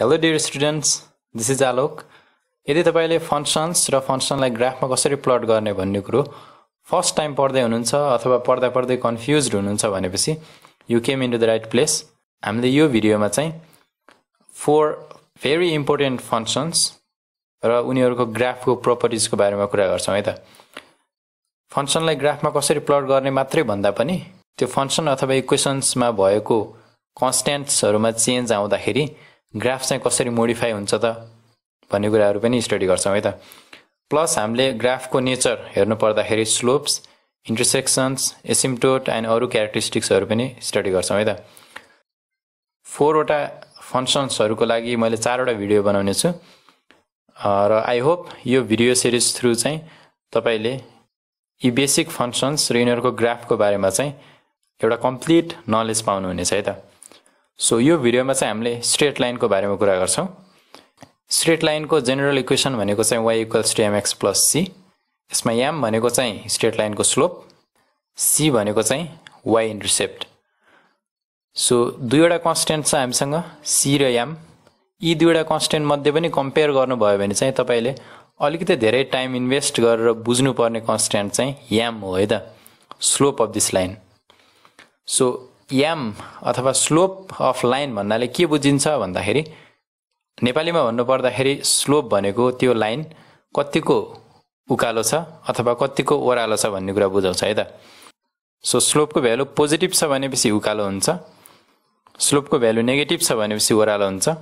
hello dear students this is Alok यदि तपाईँले functions र फङ्सनलाई ग्राफमा कसरी प्लट गर्ने भन्ने कुरो फर्स्ट टाइम पढ्दै हुनुहुन्छ अथवा पढ्दा पढ्दै कन्फ्युज हुनुहुन्छ भनेपछि you came in to the right place हामीले यो भिडियोमा चाहिँ फोर भेरी इम्पोर्टेन्ट फङ्सन्स र उनीहरूको ग्राफको प्रोपर्टिजको बारेमा कुरा गर्छौँ है त फङ्सनलाई ग्राफमा कसरी प्लट गर्ने मात्रै भन्दा पनि त्यो फङ्सन अथवा इक्वेसन्समा भएको कन्सटेन्ट्सहरूमा चेन्ज आउँदाखेरि ग्राफ चाहिँ कसरी मोडिफाई हुन्छ त भन्ने कुराहरू पनि स्टडी गर्छौँ है त प्लस हामीले ग्राफको नेचर हेर्नु पर्दाखेरि स्लोप्स इन्टरसेक्सन्स एसिम्टोट एन्ड अरू क्यारेक्टरिस्टिक्सहरू पनि स्टडी गर्छौँ है त फोरवटा फङ्सन्सहरूको लागि मैले चारवटा भिडियो बनाउने छु र आई होप यो भिडियो सिरिज थ्रु चाहिँ तपाईँले यी बेसिक फङ्सन्स र यिनीहरूको ग्राफको बारेमा चाहिँ एउटा कम्प्लिट नलेज पाउनुहुनेछ है त सो यो भिडियोमा चाहिँ हामीले स्ट्रेट लाइनको बारेमा कुरा गर्छौँ स्ट्रेट लाइनको जेनरल इक्वेसन भनेको चाहिँ y equals to mx plus c यसमा याम भनेको चाहिँ स्ट्रेट लाइनको स्लोप सी भनेको चाहिँ वाइ इन्टरसेप्ट सो दुईवटा कन्सटेन्ट छ हामीसँग सी र याम यी दुईवटा कन्सटेन्ट मध्ये पनि कम्पेयर गर्नुभयो भने चाहिँ तपाईँले अलिकति धेरै टाइम इन्भेस्ट गरेर बुझ्नुपर्ने कन्सटेन्ट चाहिँ याम हो है त slope of this line so m अथवा स्लोप अफ लाइन भन्नाले के बुझिन्छ भन्दाखेरि नेपालीमा भन्नुपर्दाखेरि स्लोप भनेको त्यो लाइन कतिको उकालो छ अथवा कतिको ओह्रालो छ भन्ने कुरा बुझाउँछ है त सो स्लोपको भ्यालु पोजिटिभ छ भनेपछि उकालो हुन्छ स्लोपको भ्यालु नेगेटिभ छ भनेपछि ओह्रालो हुन्छ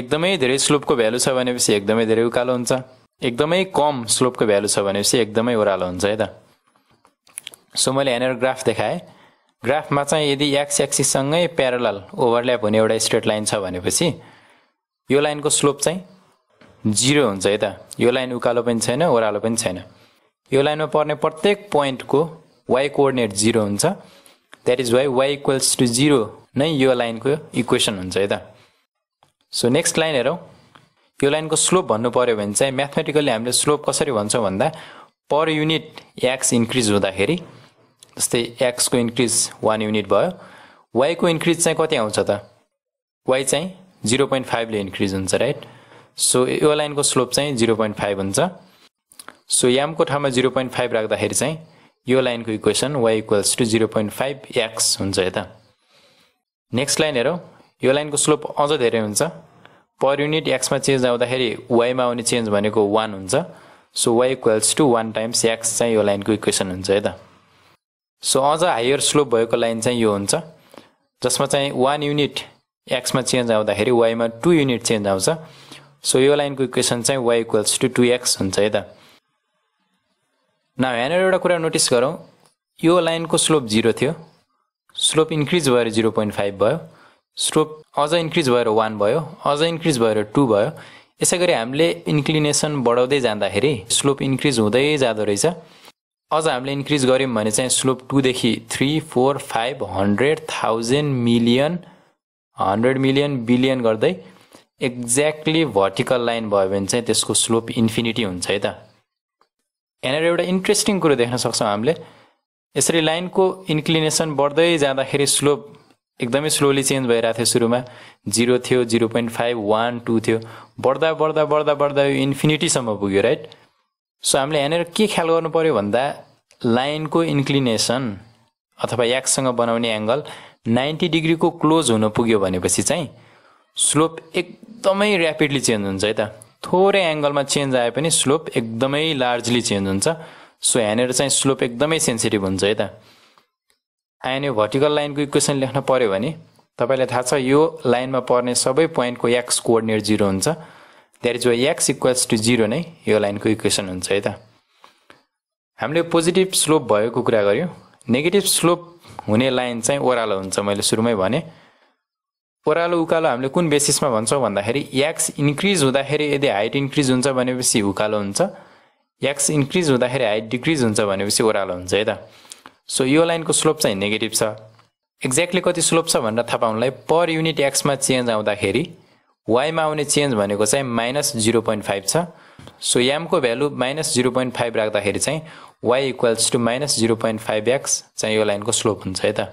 एकदमै धेरै स्लोपको भ्यालु छ भनेपछि एकदमै धेरै उकालो हुन्छ एकदमै कम स्लोपको भ्यालु छ भनेपछि एकदमै ओह्रालो हुन्छ है त सो मैले यहाँनिर ग्राफ देखाएँ ग्राफमा चाहिँ यदि एक्स एक्सिससँगै प्यारल ओभरल्याप हुने एउटा स्ट्रेट लाइन छ भनेपछि यो लाइनको स्लोप चाहिँ जिरो हुन्छ है त यो लाइन उकालो पनि छैन ओह्रालो पनि छैन यो लाइनमा पर्ने प्रत्येक पोइन्टको वाइ कोअर्डिनेट जिरो हुन्छ that is y y equals to zero नै यो लाइनको इक्वेसन हुन्छ है त सो नेक्स्ट लाइन हेरौँ यो लाइनको स्लोप भन्नु पऱ्यो भने चाहिँ म्याथमेटिकल्ली हामीले स्लोप कसरी भन्छौँ भन्दा पर युनिट एक्स इन्क्रिज हुँदाखेरि जस्तै एक्सको इन्क्रिज वान युनिट भयो वाईको इन्क्रिज चाहिँ कति आउँछ त वाई चाहिँ जिरो पोइन्ट फाइभले इन्क्रिज हुन्छ राइट सो यो लाइनको स्लोप चाहिँ जिरो पोइन्ट फाइभ हुन्छ सो यामको ठाउँमा जिरो पोइन्ट फाइभ राख्दाखेरि चाहिँ यो लाइनको equation y equals to zero point five x हुन्छ यता नेक्स्ट लाइन हेरौँ यो लाइनको स्लोप अझ धेरै हुन्छ पर युनिट एक्समा चेन्ज आउँदाखेरि वाइमा आउने चेन्ज भनेको वान हुन्छ so y equals to one times x चाहिँ यो लाइनको इक्वेसन हुन्छ है त सो अझ हायर स्लोप भएको लाइन चाहिँ यो हुन्छ जसमा चाहिँ वान युनिट एक्समा चेन्ज आउँदाखेरि वाइमा टू युनिट चेन्ज आउँछ सो यो लाइनको इक्वेसन चाहिँ y equals to two x हुन्छ है त न यहाँनिर एउटा कुरा नोटिस गरौँ यो लाइनको स्लोप जिरो थियो स्लोप इन्क्रिज भएर जिरो पोइन्ट फाइभ भयो स्लोप अझ इन्क्रिज भएर वान भयो अझ इन्क्रिज भएर टू भयो यसै गरी हामीले इन्क्लिनेसन बढाउँदै जाँदाखेरि स्लोप इन्क्रिज हुँदै जाँदो रहेछ अझ हामीले इन्क्रिज गऱ्यौँ भने चाहिँ स्लोप टूदेखि three four five hundred thousand million hundred million billion गर्दै एक्ज्याक्टली भर्टिकल लाइन भयो भने चाहिँ त्यसको स्लोप इन्फिनिटी हुन्छ है त यहाँनिर एउटा इन्ट्रेस्टिङ कुरो देख्न सक्छौँ हामीले यसरी लाइनको इन्क्लिनेसन बढ्दै जाँदाखेरि स्लोप एकदमै स्लोली चेन्ज भइरहेको थियो सुरुमा जिरो थियो zero point five one two थियो बढ्दा बढ्दा बढ्दा बढ्दा यो इन्फिनिटीसम्म पुग्यो राइट सो हामीले यहाँनिर के ख्याल गर्नु पर्यो भन्दा लाइनको इन्क्लिनेसन अथवा याकसँग बनाउने एङ्गल नाइन्टी डिग्रीको क्लोज हुन पुग्यो भनेपछि चाहिँ स्लोप एकदमै ऱ्यापिडली चेन्ज हुन्छ है त थोरै एङ्गलमा चेन्ज आए पनि स्लोप एकदमै लार्जली चेन्ज हुन्छ सो यहाँनिर चाहिँ स्लोप एकदमै सेन्सिटिभ हुन्छ है त आइएनयो भर्टिकल लाइनको इक्वेसन लेख्न पऱ्यो भने तपाईँलाई थाहा छ यो लाइनमा पर्ने सबै पोइन्टको एक्स कोअर्डिनेट जिरो हुन्छ that is y x equals to zero नै यो लाइनको इक्वेसन हुन्छ है त हामीले पोजिटिभ स्लोप भएको कुरा गऱ्यौँ नेगेटिभ स्लोप हुने लाइन चाहिँ ओह्रालो हुन्छ मैले सुरुमै भने ओह्रालो उकालो हामीले कुन बेसिसमा भन्छौँ भन्दाखेरि एक्स इन्क्रिज हुँदाखेरि यदि हाइट इन्क्रिज हुन्छ भनेपछि उकालो हुन्छ एक्स इन्क्रिज हुँदाखेरि हाइट डिक्रिज हुन्छ भनेपछि ओह्रालो हुन्छ है त सो यो लाइनको स्लोप चाहिँ नेगेटिभ छ एक्ज्याक्टली कति स्लोप छ भनेर थाहा पाउनलाई पर युनिट एक्समा चेन्ज आउँदाखेरि वाइमा आउने चेन्ज भनेको चाहिँ माइनस जिरो पोइन्ट फाइभ छ सो यामको value minus zero point five राख्दाखेरि चाहिँ y equals to minus zero point five x चाहिँ यो लाइनको स्लोप हुन्छ है त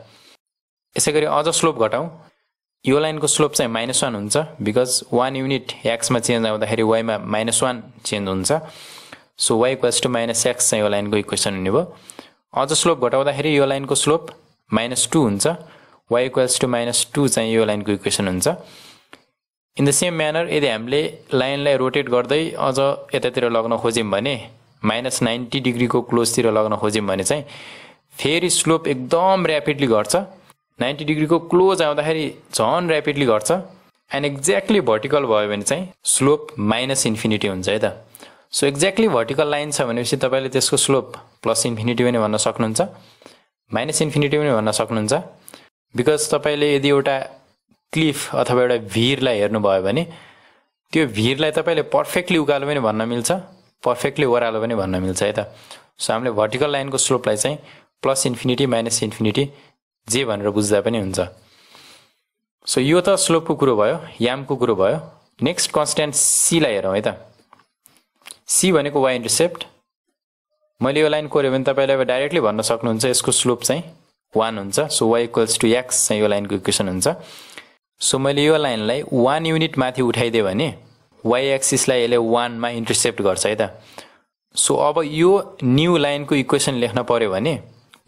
यसै गरी अझ स्लोप घटाउँ यो लाइनको स्लोप चाहिँ माइनस वान हुन्छ बिकज वान युनिट एक्समा चेन्ज आउँदाखेरि वाइमा माइनस वान चेन्ज हुन्छ so y equals to minus x चाहिँ यो लाइनको इक्वेसन हुने भयो अझ स्लोप घटाउँदाखेरि यो लाइनको स्लोप माइनस टू हुन्छ y equals to minus two चाहिँ यो लाइनको इक्वेसन हुन्छ इन द सेम म्यानर यदि हामीले लाइनलाई रोटेट गर्दै अझ यतातिर लग्न खोज्यौँ भने माइनस नाइन्टी डिग्रीको क्लोजतिर लग्न खोज्यौँ भने चाहिँ फेरि स्लोप एकदम ऱ्यापिडली घट्छ नाइन्टी डिग्रीको क्लोज आउँदाखेरि झन् ऱ्यापिडली घट्छ एन्ड एक्ज्याक्टली भर्टिकल भयो भने चाहिँ स्लोप माइनस इन्फिनिटी हुन्छ है त सो एक्ज्याक्टली भर्टिकल लाइन छ भनेपछि तपाईँले त्यसको स्लोप प्लस इन्फिनिटी पनि भन्न सक्नुहुन्छ माइनस इन्फिनिटी पनि भन्न सक्नुहुन्छ बिकज तपाईँले यदि एउटा क्लिफ अथवा एउटा भिरलाई हेर्नुभयो भने त्यो भिरलाई तपाईँले पर्फेक्टली उकालो पनि भन्न मिल्छ पर्फेक्टली ओह्रालो पनि भन्न मिल्छ है त सो हामीले भर्टिकल लाइनको स्लोपलाई चाहिँ प्लस इन्फिनिटी माइनस इन्फिनिटी जे भनेर बुझ्दा पनि हुन्छ सो यो त स्लोपको कुरो भयो यामको कुरो भयो नेक्स्ट कन्सटेन्ट सीलाई हेरौँ है त सी भनेको वाइ इन्टरसेप्ट मैले यो लाइन कोऱ्यो भने तपाईँले अब डाइरेक्टली भन्न सक्नुहुन्छ यसको स्लोप चाहिँ वान हुन्छ so y equals to x चाहिँ यो लाइनको इक्वेसन हुन्छ सो मैले यो लाइनलाई वान युनिट माथि उठाइदिएँ भने वाइ एक्सिसलाई यसले वानमा इन्टरसेप्ट गर्छ है त सो अब यो न्यू लाइनको इक्वेसन लेख्न पऱ्यो भने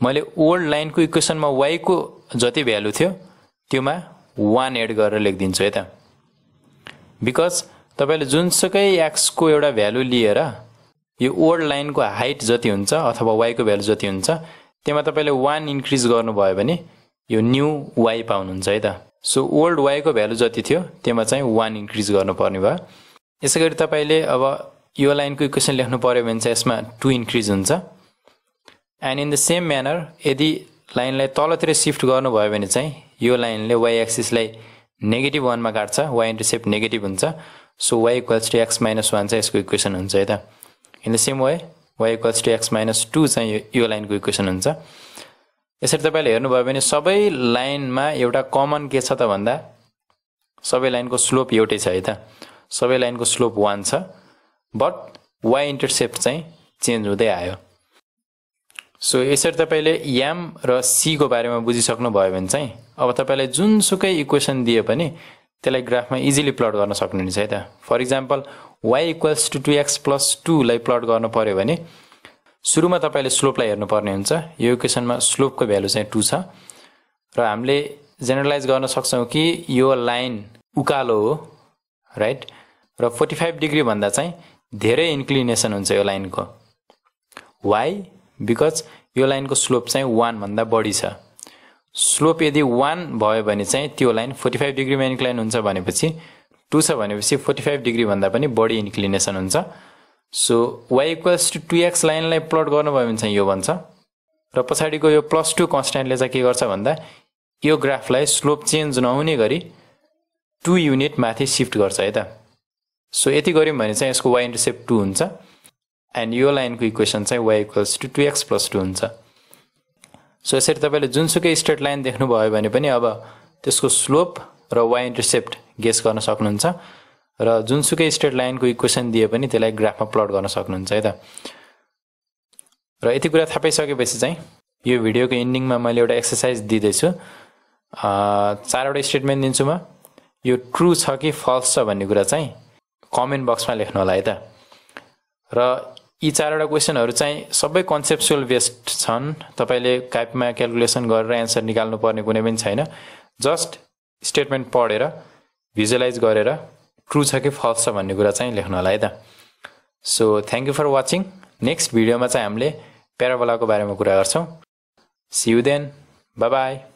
मैले ओल्ड लाइनको इक्वेसनमा वाइको जति भ्यालु थियो त्योमा वान एड गरेर लेखिदिन्छु है त बिकज तपाईँले जुनसुकै एक्सको एउटा भ्यालु लिएर यो ओल्ड लाइनको हाइट जति हुन्छ अथवा वाइको भ्यालु जति हुन्छ त्यहाँ तपाईँले वान इन्क्रिज गर्नुभयो भने यो न्यू वाइ पाउनुहुन्छ है त सो ओल्ड वाईको भ्यालु जति थियो त्यसमा चाहिँ वान इन्क्रिज गर्नुपर्ने भयो यसै गरी तपाईँले अब यो लाइनको इक्वेसन लेख्नु पऱ्यो भने चाहिँ यसमा टु इन्क्रिज हुन्छ and in the same manner यदि लाइनलाई तलतिर सिफ्ट गर्नुभयो भने चाहिँ यो लाइनले वाइ एक्सिसलाई नेगेटिभ वानमा काट्छ वाइ इन्टरसेप्ट नेगेटिभ हुन्छ so y equals to x minus one चाहिँ यसको इक्वेसन हुन्छ है त in the same way y equals to x minus two चाहिँ यो लाइनको इक्वेसन हुन्छ यसरी तपाईँले हेर्नुभयो भने सबै लाइनमा एउटा कमन के छ त भन्दा सबै लाइनको स्लोप एउटै छ है त सबै लाइनको स्लोप वान छ बट वाइ इन्टरसेप्ट चाहिँ चेन्ज हुँदै आयो सो यसरी तपाईँले याम र सीको बारेमा बुझिसक्नुभयो भने चाहिँ अब तपाईँलाई जुनसुकै इक्वेसन दिए पनि त्यसलाई ग्राफमा इजिली प्लट गर्न सक्नुहुन्छ है त for example y equals to two x plus टूलाई प्लट गर्नु पऱ्यो भने सुरुमा तपाईँले स्लोपलाई हेर्नुपर्ने हुन्छ यो इक्वेसनमा स्लोपको भ्यालु चाहिँ टू छ र हामीले जेनरलाइज गर्न सक्छौँ कि यो लाइन उकालो हो राइट र फोर्टी फाइभ डिग्रीभन्दा चाहिँ धेरै इन्क्लिनेसन हुन्छ यो लाइनको वाइ बिकज यो लाइनको स्लोप चाहिँ वानभन्दा बढी छ स्लोप यदि वान भयो भने चाहिँ त्यो लाइन फोर्टी फाइभ डिग्रीमा इन्क्लाइन हुन्छ भनेपछि टू छ भनेपछि फोर्टी फाइभ डिग्रीभन्दा पनि बढी इन्क्लिनेसन हुन्छ so y equals to two x लाइनलाई प्लट गर्नुभयो भने चाहिँ यो भन्छ र पछाडिको यो प्लस टू कन्सट्यान्टले चाहिँ के गर्छ भन्दा यो ग्राफलाई स्लोप चेन्ज नहुने गरी टु युनिट माथि सिफ्ट गर्छ है त सो यति गऱ्यौँ भने चाहिँ यसको वाइ इन्टरसेप्ट टू हुन्छ एन्ड यो लाइनको इक्वेसन चाहिँ y equals to two x plus two हुन्छ सो यसरी तपाईँले जुनसुकै स्ट्रेट लाइन देख्नुभयो भने पनि अब त्यसको स्लोप र वाइ इन्टरसेप्ट गेस गर्न सक्नुहुन्छ र जुनसुकै स्ट्रेट लाइनको इक्वेसन दिए पनि त्यसलाई ग्राफमा प्लट गर्न सक्नुहुन्छ है त र यति कुरा थाहा पाइसकेपछि चाहिँ यो भिडियोको इन्डिङमा मैले एउटा एक्सर्साइज दिँदैछु चारवटा स्टेटमेन्ट दिन्छु म यो ट्रु छ कि फल्स छ भन्ने कुरा चाहिँ कमेन्ट बक्समा लेख्नु होला है त र यी चारवटा क्वेसनहरू चाहिँ सबै कन्सेप्सुअल बेस्ड छन् तपाईँले काइपमा क्यालकुलेसन गरेर एन्सर पर्ने कुनै पनि छैन जस्ट स्टेटमेन्ट पढेर भिजुलाइज गरेर ट्रु छ कि फल्स छ भन्ने कुरा चाहिँ लेख्नु होला है त so thank you for watching next भिडियोमा चाहिँ हामीले प्याराबोलाको बारेमा कुरा गर्छौँ सियु देन बाई